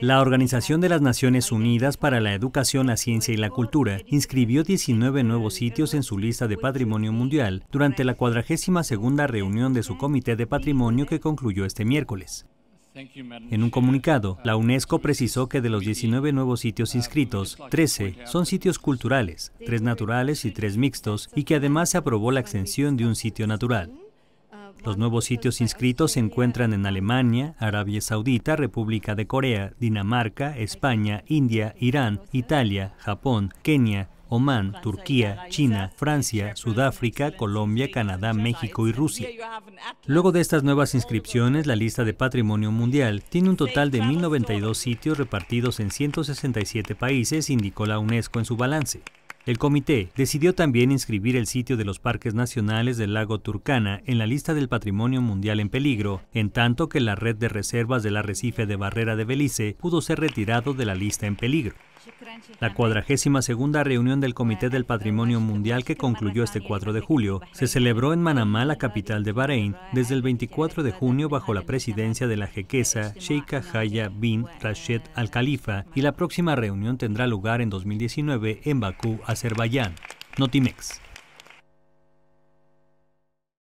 La Organización de las Naciones Unidas para la Educación, la Ciencia y la Cultura inscribió 19 nuevos sitios en su lista de patrimonio mundial durante la 42 reunión de su Comité de Patrimonio que concluyó este miércoles. En un comunicado, la UNESCO precisó que de los 19 nuevos sitios inscritos, 13 son sitios culturales, 3 naturales y 3 mixtos, y que además se aprobó la extensión de un sitio natural. Los nuevos sitios inscritos se encuentran en Alemania, Arabia Saudita, República de Corea, Dinamarca, España, India, Irán, Italia, Japón, Kenia, Omán, Turquía, China, Francia, Sudáfrica, Colombia, Canadá, México y Rusia. Luego de estas nuevas inscripciones, la lista de patrimonio mundial tiene un total de 1.092 sitios repartidos en 167 países, indicó la UNESCO en su balance. El comité decidió también inscribir el sitio de los parques nacionales del lago Turcana en la lista del patrimonio mundial en peligro, en tanto que la red de reservas del arrecife de barrera de Belice pudo ser retirado de la lista en peligro. La cuadragésima segunda reunión del Comité del Patrimonio Mundial que concluyó este 4 de julio se celebró en Manamá, la capital de Bahrein, desde el 24 de junio bajo la presidencia de la jequesa Sheikha Haya bin Rashid Al Khalifa y la próxima reunión tendrá lugar en 2019 en Bakú, Azerbaiyán. Notimex.